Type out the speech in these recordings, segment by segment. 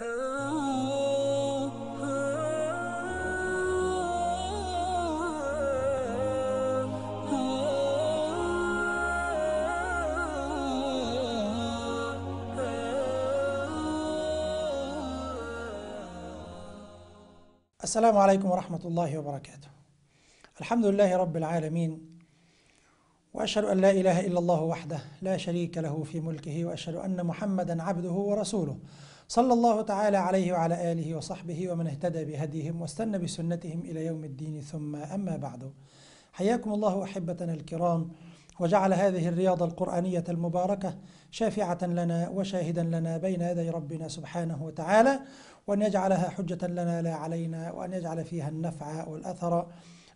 السلام عليكم ورحمة الله وبركاته. الحمد لله رب العالمين واشهد ان لا اله الا الله وحده لا شريك له في ملكه واشهد ان محمدا عبده ورسوله صلى الله تعالى عليه وعلى آله وصحبه ومن اهتدى بهديهم واستنى بسنتهم إلى يوم الدين ثم أما بعد حياكم الله أحبتنا الكرام وجعل هذه الرياضة القرآنية المباركة شافعة لنا وشاهدا لنا بين يدي ربنا سبحانه وتعالى وأن يجعلها حجة لنا لا علينا وأن يجعل فيها النفع والأثر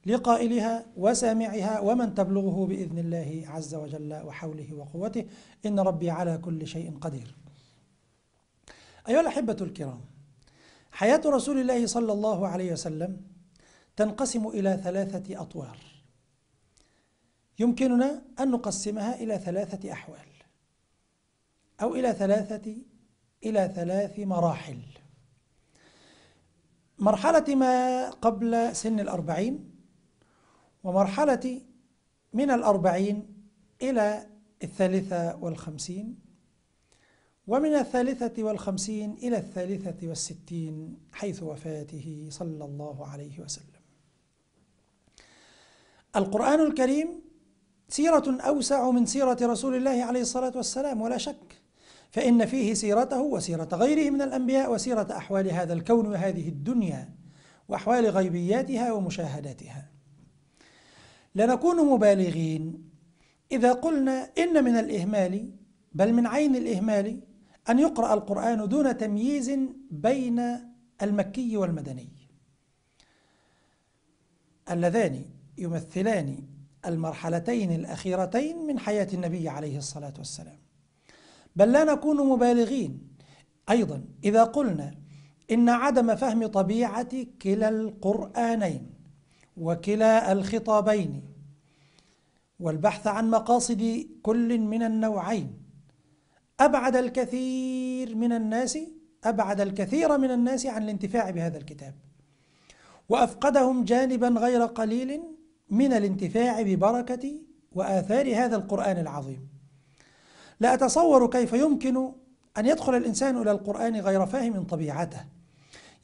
لقائلها وسامعها ومن تبلغه بإذن الله عز وجل وحوله وقوته إن ربي على كل شيء قدير أيها الأحبة الكرام حياة رسول الله صلى الله عليه وسلم تنقسم إلى ثلاثة أطوار يمكننا أن نقسمها إلى ثلاثة أحوال أو إلى ثلاثة إلى ثلاث مراحل مرحلة ما قبل سن الأربعين ومرحلة من الأربعين إلى الثالثة والخمسين ومن الثالثة والخمسين إلى الثالثة والستين حيث وفاته صلى الله عليه وسلم القرآن الكريم سيرة أوسع من سيرة رسول الله عليه الصلاة والسلام ولا شك فإن فيه سيرته وسيرة غيره من الأنبياء وسيرة أحوال هذا الكون وهذه الدنيا وأحوال غيبياتها ومشاهداتها لنكون مبالغين إذا قلنا إن من الإهمال بل من عين الإهمال أن يقرأ القرآن دون تمييز بين المكي والمدني اللذان يمثلان المرحلتين الأخيرتين من حياة النبي عليه الصلاة والسلام بل لا نكون مبالغين أيضا إذا قلنا إن عدم فهم طبيعة كلا القرآنين وكلا الخطابين والبحث عن مقاصد كل من النوعين أبعد الكثير من الناس أبعد الكثير من الناس عن الانتفاع بهذا الكتاب وأفقدهم جانبا غير قليل من الانتفاع ببركة وآثار هذا القرآن العظيم لا أتصور كيف يمكن أن يدخل الإنسان إلى القرآن غير فاهم طبيعته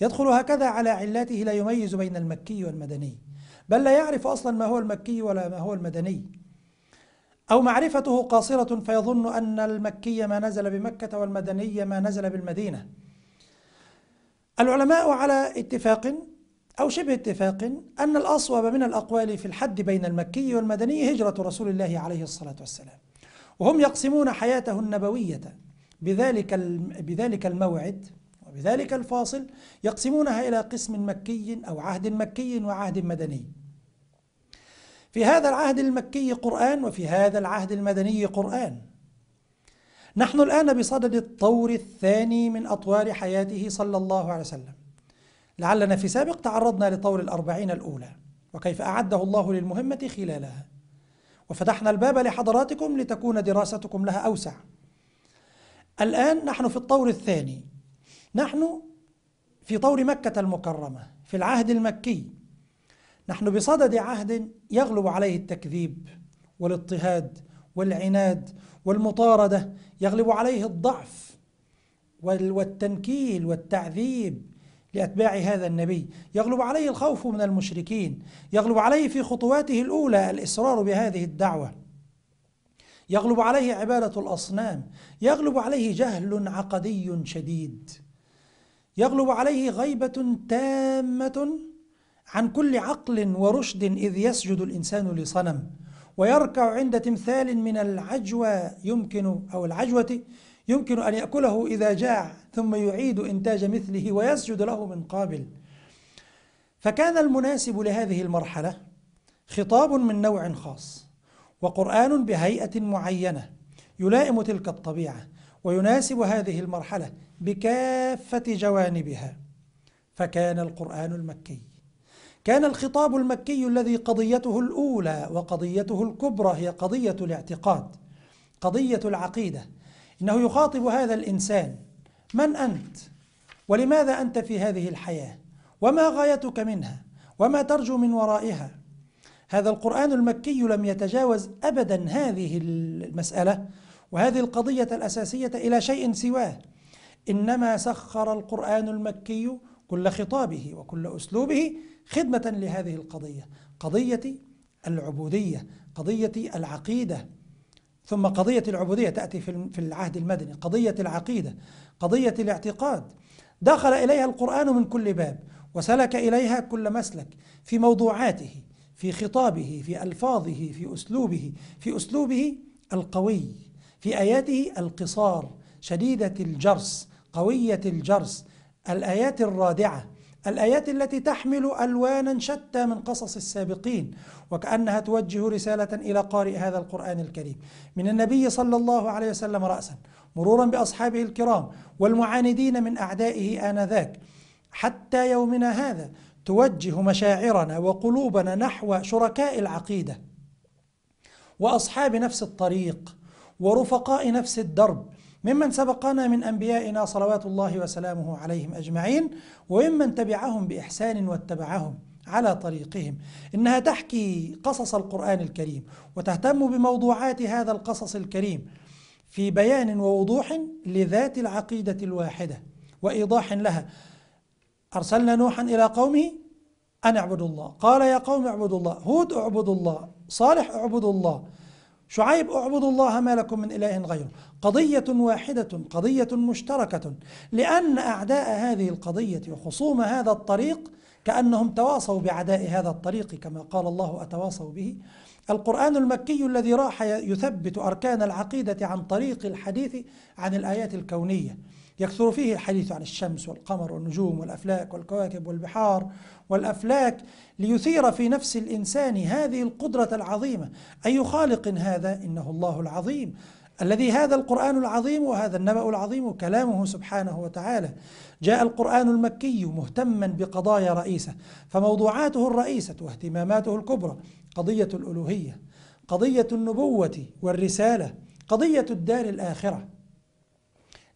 يدخل هكذا على علاته لا يميز بين المكي والمدني بل لا يعرف أصلا ما هو المكي ولا ما هو المدني أو معرفته قاصرة فيظن أن المكي ما نزل بمكة والمدني ما نزل بالمدينة العلماء على اتفاق أو شبه اتفاق أن الأصوب من الأقوال في الحد بين المكي والمدني هجرة رسول الله عليه الصلاة والسلام وهم يقسمون حياته النبوية بذلك بذلك الموعد وبذلك الفاصل يقسمونها إلى قسم مكي أو عهد مكي وعهد مدني في هذا العهد المكي قرآن وفي هذا العهد المدني قرآن نحن الآن بصدد الطور الثاني من أطوار حياته صلى الله عليه وسلم لعلنا في سابق تعرضنا لطور الأربعين الأولى وكيف أعده الله للمهمة خلالها وفتحنا الباب لحضراتكم لتكون دراستكم لها أوسع الآن نحن في الطور الثاني نحن في طور مكة المكرمة في العهد المكي نحن بصدد عهد يغلب عليه التكذيب والاضطهاد والعناد والمطارده يغلب عليه الضعف والتنكيل والتعذيب لاتباع هذا النبي يغلب عليه الخوف من المشركين يغلب عليه في خطواته الاولى الاصرار بهذه الدعوه يغلب عليه عباده الاصنام يغلب عليه جهل عقدي شديد يغلب عليه غيبه تامه عن كل عقل ورشد إذ يسجد الإنسان لصنم ويركع عند تمثال من العجوة يمكن أو العجوة يمكن أن يأكله إذا جاع ثم يعيد إنتاج مثله ويسجد له من قابل فكان المناسب لهذه المرحلة خطاب من نوع خاص وقرآن بهيئة معينة يلائم تلك الطبيعة ويناسب هذه المرحلة بكافة جوانبها فكان القرآن المكي كان الخطاب المكي الذي قضيته الأولى وقضيته الكبرى هي قضية الاعتقاد قضية العقيدة إنه يخاطب هذا الإنسان من أنت؟ ولماذا أنت في هذه الحياة؟ وما غايتك منها؟ وما ترجو من ورائها؟ هذا القرآن المكي لم يتجاوز أبدا هذه المسألة وهذه القضية الأساسية إلى شيء سواه إنما سخر القرآن المكي كل خطابه وكل أسلوبه خدمة لهذه القضية قضية العبودية قضية العقيدة ثم قضية العبودية تأتي في العهد المدني قضية العقيدة قضية الاعتقاد دخل إليها القرآن من كل باب وسلك إليها كل مسلك في موضوعاته في خطابه في ألفاظه في أسلوبه في أسلوبه القوي في آياته القصار شديدة الجرس قوية الجرس الآيات الرادعة الآيات التي تحمل ألوانا شتى من قصص السابقين وكأنها توجه رسالة إلى قارئ هذا القرآن الكريم من النبي صلى الله عليه وسلم رأسا مرورا بأصحابه الكرام والمعاندين من أعدائه آنذاك حتى يومنا هذا توجه مشاعرنا وقلوبنا نحو شركاء العقيدة وأصحاب نفس الطريق ورفقاء نفس الدرب ممن سبقنا من أنبيائنا صلوات الله وسلامه عليهم أجمعين وممن تبعهم بإحسان واتبعهم على طريقهم إنها تحكي قصص القرآن الكريم وتهتم بموضوعات هذا القصص الكريم في بيان ووضوح لذات العقيدة الواحدة وإيضاح لها أرسلنا نوحا إلى قومه أن اعبدوا الله قال يا قوم اعبدوا الله هود اعبدوا الله صالح اعبدوا الله شعيب اعبدوا الله ما لكم من إله غيره قضية واحدة قضية مشتركة لأن أعداء هذه القضية وخصوم هذا الطريق كأنهم تواصوا بعداء هذا الطريق كما قال الله أتواصوا به القرآن المكي الذي راح يثبت أركان العقيدة عن طريق الحديث عن الآيات الكونية يكثر فيه الحديث عن الشمس والقمر والنجوم والأفلاك والكواكب والبحار والأفلاك ليثير في نفس الإنسان هذه القدرة العظيمة أي خالق هذا إنه الله العظيم الذي هذا القرآن العظيم وهذا النبأ العظيم كلامه سبحانه وتعالى جاء القرآن المكي مهتما بقضايا رئيسة فموضوعاته الرئيسة واهتماماته الكبرى قضية الألوهية قضية النبوة والرسالة قضية الدار الآخرة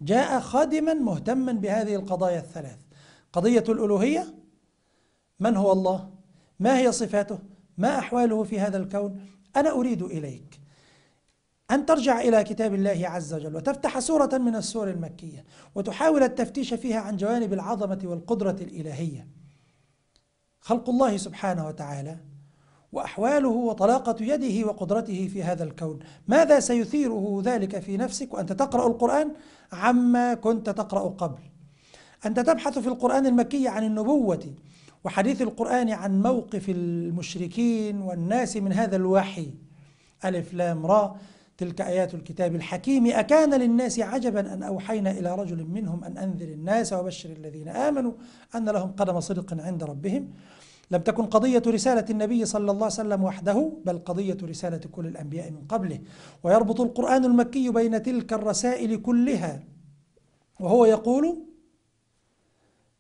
جاء خادما مهتما بهذه القضايا الثلاث قضية الألوهية من هو الله ما هي صفاته ما أحواله في هذا الكون أنا أريد إليك أن ترجع إلى كتاب الله عز وجل وتفتح سورة من السور المكية وتحاول التفتيش فيها عن جوانب العظمة والقدرة الإلهية خلق الله سبحانه وتعالى وأحواله وطلاقة يده وقدرته في هذا الكون ماذا سيثيره ذلك في نفسك وأنت تقرأ القرآن عما كنت تقرأ قبل أنت تبحث في القرآن المكي عن النبوة وحديث القرآن عن موقف المشركين والناس من هذا الوحي ألف لام را تلك آيات الكتاب الحكيم أكان للناس عجبا أن أوحينا إلى رجل منهم أن أنذر الناس وبشر الذين آمنوا أن لهم قدم صدق عند ربهم لم تكن قضية رسالة النبي صلى الله عليه وسلم وحده بل قضية رسالة كل الأنبياء من قبله ويربط القرآن المكي بين تلك الرسائل كلها وهو يقول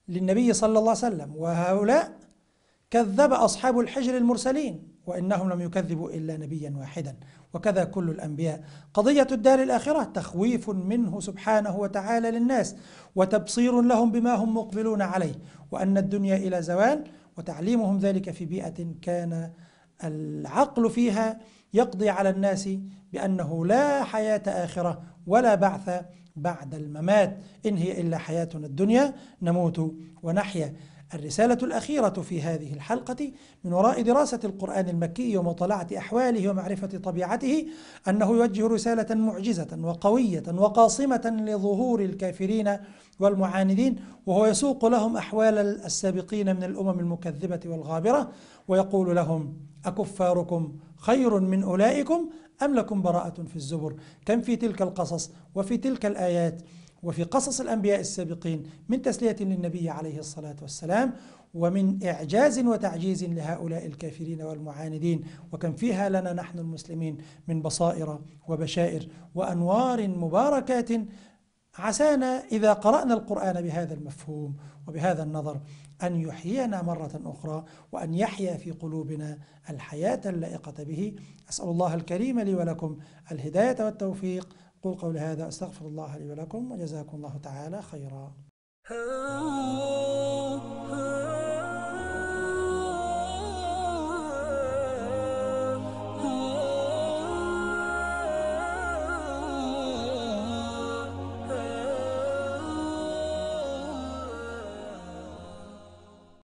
للنبي صلى الله عليه وسلم وهؤلاء كذب أصحاب الحجر المرسلين وإنهم لم يكذبوا إلا نبيا واحدا وكذا كل الأنبياء قضية الدار الآخرة تخويف منه سبحانه وتعالى للناس وتبصير لهم بما هم مقبلون عليه وأن الدنيا إلى زوال وتعليمهم ذلك في بيئة كان العقل فيها يقضي على الناس بأنه لا حياة آخرة ولا بعث بعد الممات إن هي إلا حياتنا الدنيا نموت ونحيا الرسالة الأخيرة في هذه الحلقة من وراء دراسة القرآن المكي ومطالعة أحواله ومعرفة طبيعته أنه يوجه رسالة معجزة وقوية وقاصمة لظهور الكافرين والمعاندين وهو يسوق لهم أحوال السابقين من الأمم المكذبة والغابرة ويقول لهم أكفاركم خير من أولئكم أم لكم براءة في الزبر كم في تلك القصص وفي تلك الآيات وفي قصص الأنبياء السابقين من تسلية للنبي عليه الصلاة والسلام ومن إعجاز وتعجيز لهؤلاء الكافرين والمعاندين وكم فيها لنا نحن المسلمين من بصائر وبشائر وأنوار مباركات عسانا إذا قرأنا القرآن بهذا المفهوم وبهذا النظر أن يحيينا مرة أخرى وأن يحيا في قلوبنا الحياة اللائقة به أسأل الله الكريم لي ولكم الهداية والتوفيق قل قول هذا أستغفر الله لي ولكم وجزاكم الله تعالى خيرا